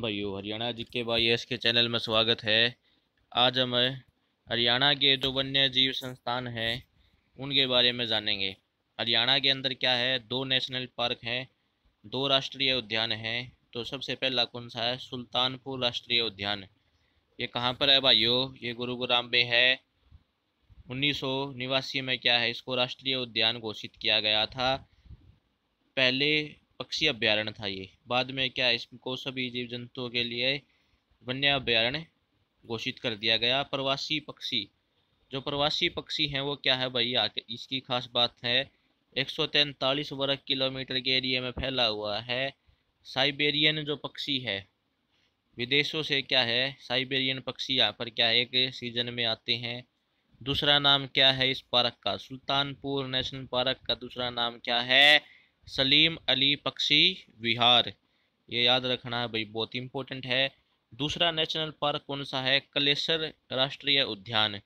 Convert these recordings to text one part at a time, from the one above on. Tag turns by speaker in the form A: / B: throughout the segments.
A: भाइयों हरियाणा जी के भाई एस के चैनल में स्वागत है आज हम हरियाणा के जो वन्य जीव संस्थान हैं उनके बारे में जानेंगे हरियाणा के अंदर क्या है दो नेशनल पार्क हैं दो राष्ट्रीय उद्यान हैं तो सबसे पहला कौन सा है सुल्तानपुर राष्ट्रीय उद्यान ये कहाँ पर है भाइयों ये गुरुग्राम में है उन्नीस में क्या है इसको राष्ट्रीय उद्यान घोषित किया गया था पहले पक्षी अभ्यारण्य था ये बाद में क्या इसको सभी जीव जंतुओं के लिए वन्य अभ्यारण्य घोषित कर दिया गया प्रवासी पक्षी जो प्रवासी पक्षी हैं वो क्या है भाई आके इसकी खास बात है एक सौ तैंतालीस वर्ग किलोमीटर के एरिए में फैला हुआ है साइबेरियन जो पक्षी है विदेशों से क्या है साइबेरियन पक्षी यहाँ पर क्या है एक सीजन में आते हैं दूसरा नाम क्या है इस पार्क का सुल्तानपुर नेशनल पार्क का दूसरा नाम क्या है सलीम अली पक्षी विहार ये याद रखना है भाई बहुत इंपॉर्टेंट है दूसरा नेशनल पार्क कौन सा है कलेसर राष्ट्रीय उद्यान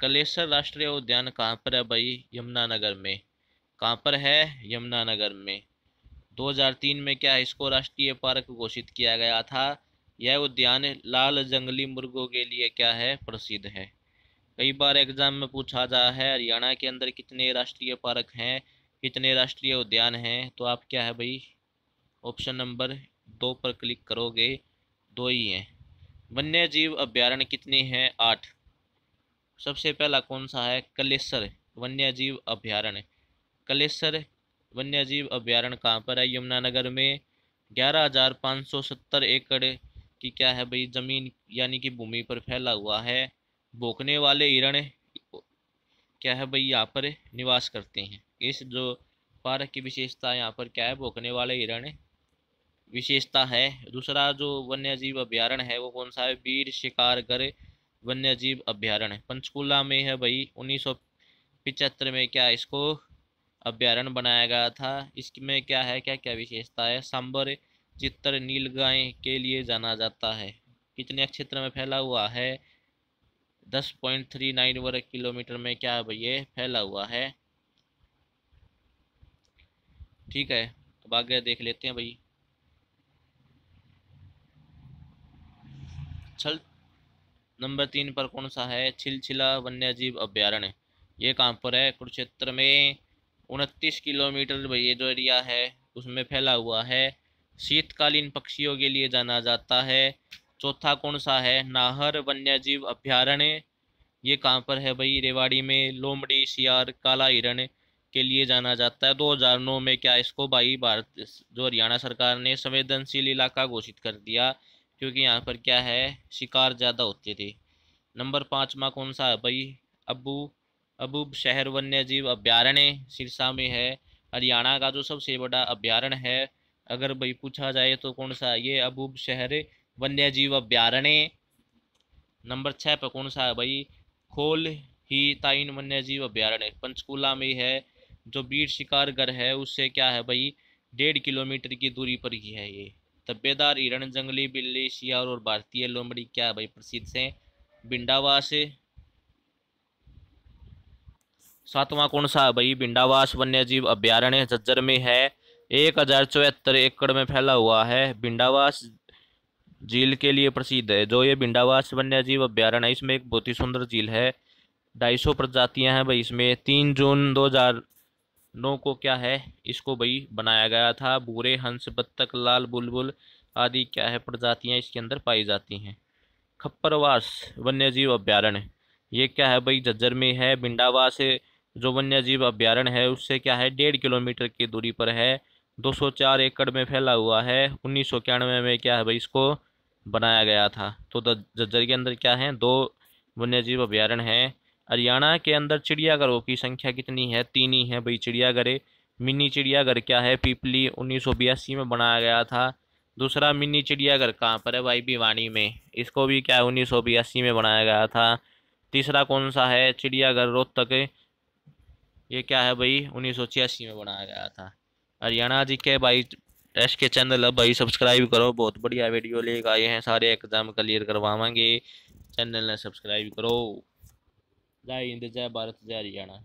A: कलेसर राष्ट्रीय उद्यान कहाँ पर है भाई यमुनानगर में कहाँ पर है यमुनानगर में 2003 में क्या इसको राष्ट्रीय पार्क घोषित किया गया था यह उद्यान लाल जंगली मुर्गों के लिए क्या है प्रसिद्ध है कई बार एग्जाम में पूछा जा है हरियाणा के अंदर कितने राष्ट्रीय पार्क हैं कितने राष्ट्रीय उद्यान हैं तो आप क्या है भाई ऑप्शन नंबर दो पर क्लिक करोगे दो ही हैं वन्य जीव अभ्यारण्य कितने हैं आठ सबसे पहला कौन सा है कलेसर वन्य जीव अभ्यारण्य कलेसर वन्य जीव अभ्यारण्य कहाँ पर है यमुनानगर में ग्यारह हजार पाँच सौ सत्तर एकड़ की क्या है भाई ज़मीन यानी कि भूमि पर फैला हुआ है भोकने वाले हिरण क्या है भाई यहाँ पर निवास करते हैं इस जो पार्क की विशेषता यहाँ पर क्या है भोंकने वाले हिरण विशेषता है दूसरा जो वन्य जीव अभ्यारण है वो कौन सा है वीर शिकार वन्य जीव अभ्यारण पंचकूला में है भाई उन्नीस में क्या इसको अभ्यारण बनाया गया था इसमें क्या है क्या क्या विशेषता है सांबर चित्तर नीलगाय के लिए जाना जाता है कितने क्षेत्र में फैला हुआ है दस पॉइंट थ्री नाइन वर्ग किलोमीटर में क्या है भैया फैला हुआ है ठीक है अब आगे देख लेते हैं भाई छल नंबर तीन पर कौन सा है छिलछिला वन्यजीव अभ्यारण्य ये कहाँ पर है कुरुक्षेत्र में उनतीस किलोमीटर ये जो एरिया है उसमें फैला हुआ है शीतकालीन पक्षियों के लिए जाना जाता है चौथा कौन सा है नाहर वन्यजीव अभ्यारण्य ये कहाँ पर है भाई रेवाड़ी में लोमड़ी सियार काला हिरण के लिए जाना जाता है 2009 में क्या इसको भाई भारत जो हरियाणा सरकार ने संवेदनशील इलाका घोषित कर दिया क्योंकि यहाँ पर क्या है शिकार ज़्यादा होते थे नंबर पाँचवा कौन सा है भाई अबू अबूब शहर वन्य जीव अभ्यारण्य सिरसा में है हरियाणा का जो सबसे बड़ा अभ्यारण्य है अगर भाई पूछा जाए तो कौन सा ये अबूब शहर वन्य जीव अभ्यारण्य नंबर छः पर कौन सा है भाई खोल ही ताइन वन्य जीव अभ्यारण्य पंचकूला में है जो शिकार घर है उससे क्या है भाई डेढ़ किलोमीटर की दूरी पर ही है ये तब्बेदार हिरण जंगली बिल्ली शियार और भारतीय लोमड़ी क्या है भाई प्रसिद्ध से बिंडावास सातवां कौन सा है भाई बिंडावास वन्य जीव अभ्यारण्य झज्जर में है एक हजार चौहत्तर एकड़ में फैला हुआ है बिंडावास झील के लिए प्रसिद्ध है जो ये बिंडावास वन्य जीव अभ्यारण्य है इसमें एक बहुत ही सुंदर झील है ढाई सौ प्रजातियां हैं भाई इसमें तीन जून दो हजार नौ को क्या है इसको भाई बनाया गया था भूरे हंस बत्तख लाल बुलबुल आदि क्या है प्रजातियाँ इसके अंदर पाई जाती हैं खप्परवास वन्यजीव अभ्यारण्य ये क्या है भाई झज्जर में है बिंडावास जो वन्यजीव अभ्यारण्य है उससे क्या है डेढ़ किलोमीटर की दूरी पर है 204 एकड़ में फैला हुआ है उन्नीस में क्या है भाई इसको बनाया गया था तो झज्जर के अंदर क्या है दो वन्यजीव अभ्यारण्य हैं हरियाणा के अंदर चिड़ियाघरों की संख्या कितनी है तीन ही है भाई चिड़ियाघरें मिनी चिड़ियाघर क्या है पीपली उन्नीस में बनाया गया था दूसरा मिनी चिड़ियाघर कहाँ पर है भाई भिवानी में इसको भी क्या है उन्नीस में बनाया गया था तीसरा कौन सा है चिड़ियाघर रोहतक ये क्या है भाई उन्नीस में बनाया गया था हरियाणा जी के भाई एस के चैनल अब भाई सब्सक्राइब करो बहुत बढ़िया वीडियो लेकर आए हैं सारे एग्ज़ाम क्लियर करवावेंगे चैनल ने सब्सक्राइब करो जय हिंद जय भारत जय हरियाणा